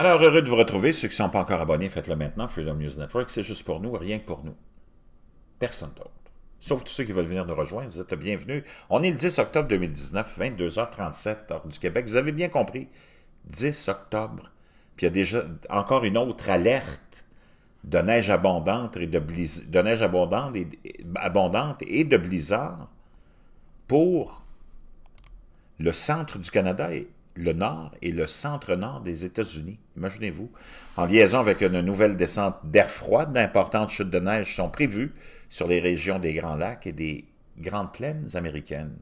Alors, heureux de vous retrouver. Ceux qui ne sont pas encore abonnés, faites-le maintenant. Freedom News Network, c'est juste pour nous, rien que pour nous. Personne d'autre. Sauf tous ceux qui veulent venir nous rejoindre, vous êtes bienvenus. On est le 10 octobre 2019, 22h37, heure du Québec. Vous avez bien compris, 10 octobre. Puis il y a déjà encore une autre alerte de neige abondante et de, de neige abondante et... abondante et de blizzard pour le centre du Canada et le nord et le centre-nord des États-Unis. Imaginez-vous, en liaison avec une nouvelle descente d'air froid, d'importantes chutes de neige sont prévues sur les régions des Grands Lacs et des Grandes Plaines américaines.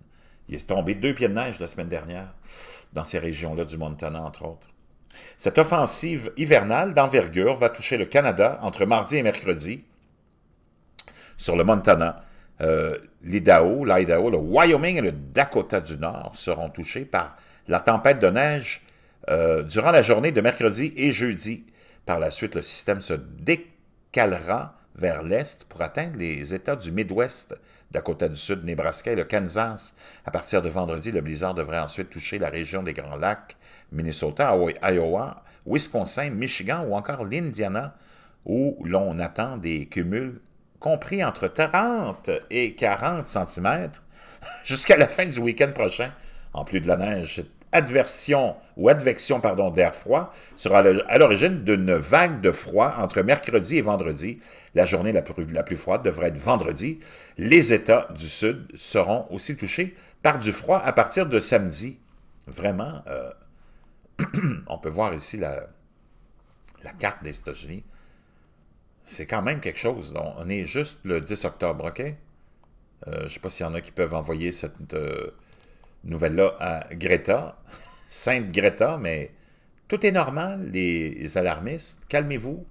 Il est tombé deux pieds de neige la semaine dernière dans ces régions-là du Montana, entre autres. Cette offensive hivernale d'envergure va toucher le Canada entre mardi et mercredi sur le Montana, euh, l'Idaho, l'Idaho, le Wyoming et le Dakota du Nord seront touchés par la tempête de neige euh, durant la journée de mercredi et jeudi. Par la suite, le système se décalera vers l'est pour atteindre les États du Midwest, Dakota du Sud, Nebraska et le Kansas. À partir de vendredi, le blizzard devrait ensuite toucher la région des Grands Lacs, Minnesota, Iowa, Wisconsin, Michigan ou encore l'Indiana, où l'on attend des cumuls compris entre 30 et 40 cm jusqu'à la fin du week-end prochain. En plus de la neige, cette adversion ou advection pardon, d'air froid sera à l'origine d'une vague de froid entre mercredi et vendredi. La journée la plus, froide devrait être vendredi. Les États du Sud seront aussi touchés par du froid à partir de samedi. Vraiment, euh, on peut voir ici la carte des États-Unis. C'est quand même quelque chose. Donc, on est juste le 10 octobre, OK? Euh, je ne sais pas s'il y en a qui peuvent envoyer cette euh, nouvelle-là à Greta, Sainte Greta, mais tout est normal, les, les alarmistes. Calmez-vous.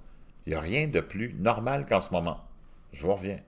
Il n'y a rien de plus normal qu'en ce moment. Je vous reviens.